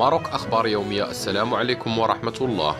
ماروك أخبار يومية السلام عليكم ورحمة الله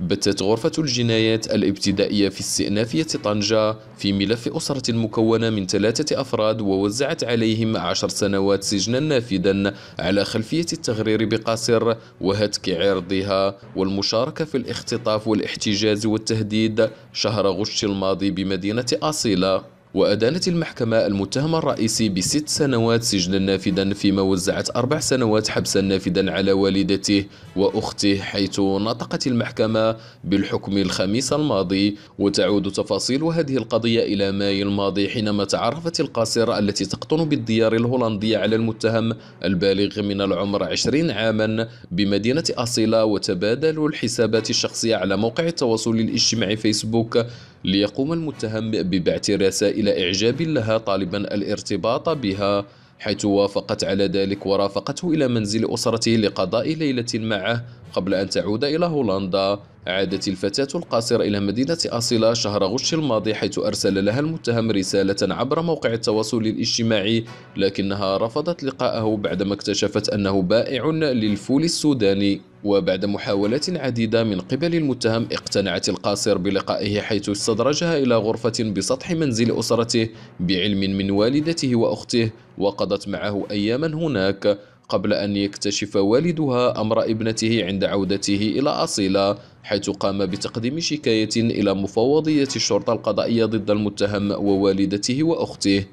بتت غرفة الجنايات الابتدائية في استئنافية طنجة في ملف أسرة مكونة من ثلاثة أفراد ووزعت عليهم عشر سنوات سجنا نافذا على خلفية التغرير بقاصر وهتك عرضها والمشاركة في الاختطاف والاحتجاز والتهديد شهر غش الماضي بمدينة أصيلة وأدانت المحكمة المتهم الرئيسي بست سنوات سجنا نافذا فيما وزعت أربع سنوات حبسا نافذا على والدته وأخته حيث نطقت المحكمة بالحكم الخميس الماضي وتعود تفاصيل هذه القضية إلى ماي الماضي حينما تعرفت القاصرة التي تقطن بالديار الهولندية على المتهم البالغ من العمر 20 عاما بمدينة أصيلة وتبادلوا الحسابات الشخصية على موقع التواصل الاجتماعي فيسبوك ليقوم المتهم ببعث رسائل إعجاب لها طالبا الارتباط بها حيث وافقت على ذلك ورافقته إلى منزل أسرته لقضاء ليلة معه قبل أن تعود إلى هولندا عادت الفتاة القاصرة إلى مدينة أصيلة شهر غش الماضي حيث أرسل لها المتهم رسالة عبر موقع التواصل الاجتماعي لكنها رفضت لقاءه بعدما اكتشفت أنه بائع للفول السوداني وبعد محاولات عديدة من قبل المتهم اقتنعت القاصر بلقائه حيث استدرجها إلى غرفة بسطح منزل أسرته بعلم من والدته وأخته وقضت معه أياما هناك قبل أن يكتشف والدها أمر ابنته عند عودته إلى أصيلة حيث قام بتقديم شكاية إلى مفوضية الشرطة القضائية ضد المتهم ووالدته وأخته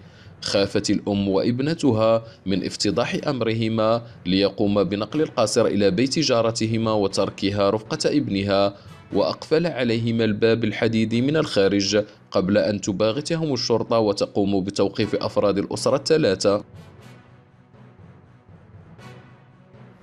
خافت الأم وابنتها من افتضاح أمرهما ليقوم بنقل القاصر إلى بيت جارتهما وتركها رفقة ابنها وأقفل عليهما الباب الحديدي من الخارج قبل أن تباغتهم الشرطة وتقوم بتوقيف أفراد الأسرة الثلاثة